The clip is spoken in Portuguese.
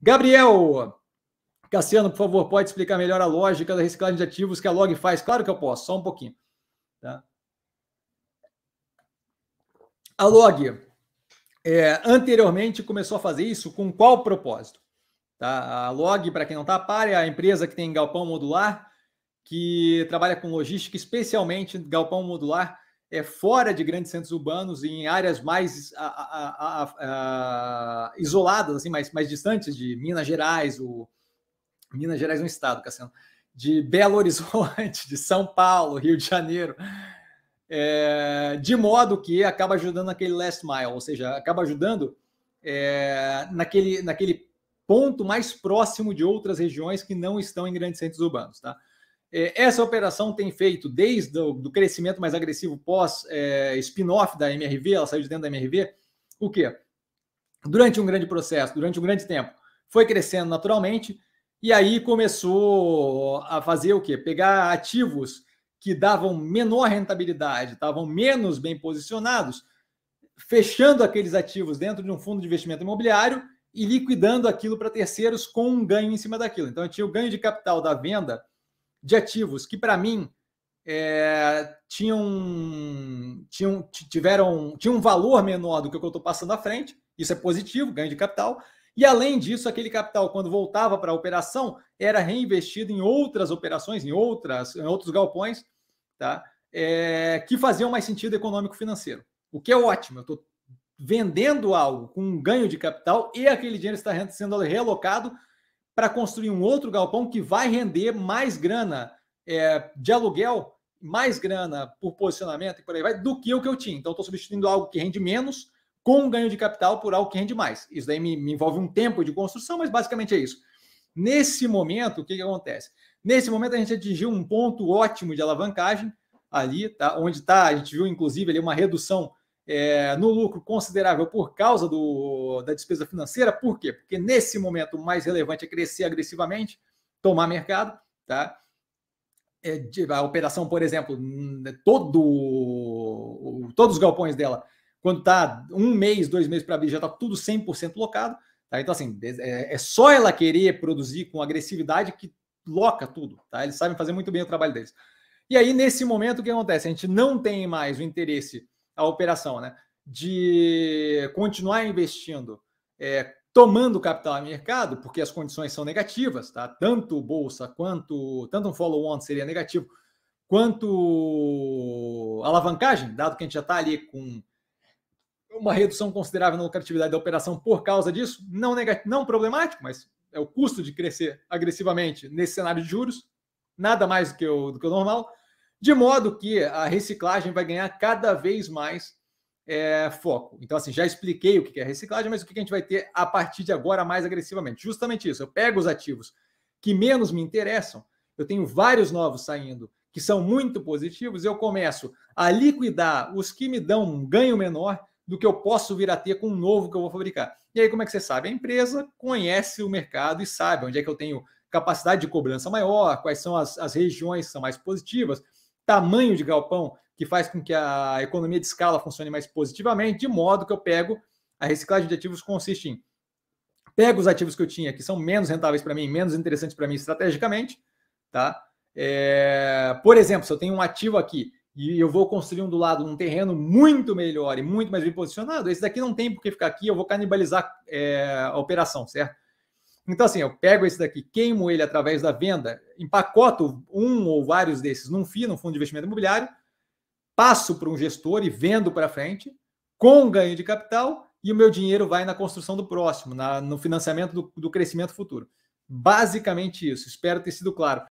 Gabriel, Cassiano, por favor, pode explicar melhor a lógica da reciclagem de ativos que a Log faz? Claro que eu posso, só um pouquinho. Tá? A Log é, anteriormente começou a fazer isso com qual propósito? Tá? A Log, para quem não está pare é a empresa que tem galpão modular, que trabalha com logística, especialmente galpão modular, é, fora de grandes centros urbanos, em áreas mais a, a, a, isoladas, assim, mais, mais distantes de Minas Gerais, o Minas Gerais é um estado, Cassiano, de Belo Horizonte, de São Paulo, Rio de Janeiro, é, de modo que acaba ajudando naquele last mile, ou seja, acaba ajudando é, naquele, naquele ponto mais próximo de outras regiões que não estão em grandes centros urbanos, tá? É, essa operação tem feito desde o do crescimento mais agressivo pós-spin-off é, da MRV, ela saiu de dentro da MRV, o quê? Durante um grande processo, durante um grande tempo, foi crescendo naturalmente e aí começou a fazer o quê? Pegar ativos que davam menor rentabilidade, estavam menos bem posicionados, fechando aqueles ativos dentro de um fundo de investimento imobiliário e liquidando aquilo para terceiros com um ganho em cima daquilo. Então, eu tinha o ganho de capital da venda de ativos que, para mim, é, tinham, tinham, tiveram, tinham um valor menor do que o que eu estou passando à frente. Isso é positivo, ganho de capital. E, além disso, aquele capital, quando voltava para a operação, era reinvestido em outras operações, em, outras, em outros galpões, tá? É, que faziam mais sentido econômico-financeiro. O que é ótimo, eu estou vendendo algo com um ganho de capital e aquele dinheiro está sendo realocado para construir um outro galpão que vai render mais grana é, de aluguel, mais grana por posicionamento e por aí vai, do que o que eu tinha. Então, estou substituindo algo que rende menos com um ganho de capital por algo que rende mais. Isso daí me, me envolve um tempo de construção, mas basicamente é isso. Nesse momento, o que, que acontece? Nesse momento, a gente atingiu um ponto ótimo de alavancagem ali, tá? onde tá, a gente viu, inclusive, ali uma redução é, no lucro considerável por causa do, da despesa financeira. Por quê? Porque nesse momento o mais relevante é crescer agressivamente, tomar mercado, tá? É, a operação, por exemplo, todo, todos os galpões dela, quando está um mês, dois meses para abrir, já está tudo 100% locado. Tá? Então, assim, é, é, só ela querer produzir com agressividade que loca tudo. Tá? Eles sabem fazer muito bem o trabalho deles. E aí, nesse momento, o que acontece? A gente não tem mais o interesse a operação, né? De continuar investindo, é, tomando capital a mercado, porque as condições são negativas, tá? Tanto bolsa quanto tanto um follow-on seria negativo, quanto alavancagem, dado que a gente já está ali com uma redução considerável na lucratividade da operação por causa disso, não, negativo, não problemático, mas é o custo de crescer agressivamente nesse cenário de juros, nada mais do que o, do que o normal de modo que a reciclagem vai ganhar cada vez mais é, foco. Então, assim, já expliquei o que é reciclagem, mas o que a gente vai ter a partir de agora mais agressivamente? Justamente isso. Eu pego os ativos que menos me interessam, eu tenho vários novos saindo que são muito positivos, eu começo a liquidar os que me dão um ganho menor do que eu posso vir a ter com um novo que eu vou fabricar. E aí, como é que você sabe? A empresa conhece o mercado e sabe onde é que eu tenho capacidade de cobrança maior, quais são as, as regiões que são mais positivas tamanho de galpão, que faz com que a economia de escala funcione mais positivamente, de modo que eu pego a reciclagem de ativos consiste em pego os ativos que eu tinha, que são menos rentáveis para mim, menos interessantes para mim estrategicamente, tá? É, por exemplo, se eu tenho um ativo aqui e eu vou construir um do lado um terreno muito melhor e muito mais bem posicionado, esse daqui não tem por que ficar aqui, eu vou canibalizar é, a operação, certo? Então, assim, eu pego esse daqui, queimo ele através da venda, empacoto um ou vários desses num FII, num fundo de investimento imobiliário, passo para um gestor e vendo para frente, com ganho de capital, e o meu dinheiro vai na construção do próximo, na, no financiamento do, do crescimento futuro. Basicamente isso, espero ter sido claro.